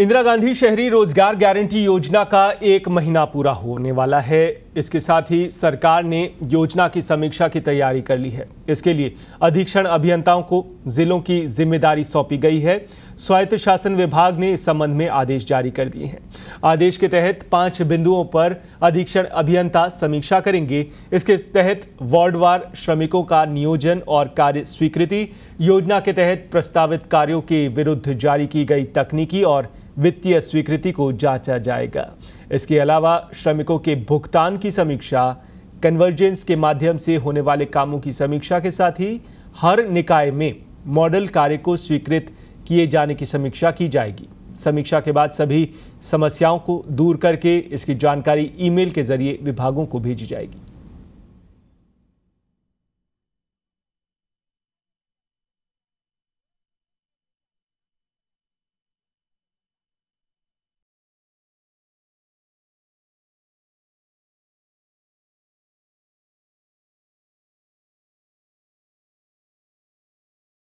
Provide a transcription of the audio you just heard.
इंदिरा गांधी शहरी रोजगार गारंटी योजना का एक महीना पूरा होने वाला है इसके साथ ही सरकार ने योजना की समीक्षा की तैयारी कर ली है इसके लिए अधीक्षण अभियंताओं को जिलों की जिम्मेदारी सौंपी गई है स्वायत्त शासन विभाग ने इस संबंध में आदेश जारी कर दिए हैं आदेश के तहत पांच बिंदुओं पर अधीक्षण अभियंता समीक्षा करेंगे इसके तहत वार्डवार श्रमिकों का नियोजन और कार्य स्वीकृति योजना के तहत प्रस्तावित कार्यों के विरुद्ध जारी की गई तकनीकी और वित्तीय स्वीकृति को जांचा जाएगा इसके अलावा श्रमिकों के भुगतान की समीक्षा कन्वर्जेंस के माध्यम से होने वाले कामों की समीक्षा के साथ ही हर निकाय में मॉडल कार्य को स्वीकृत किए जाने की समीक्षा की जाएगी समीक्षा के बाद सभी समस्याओं को दूर करके इसकी जानकारी ईमेल के जरिए विभागों को भेजी जाएगी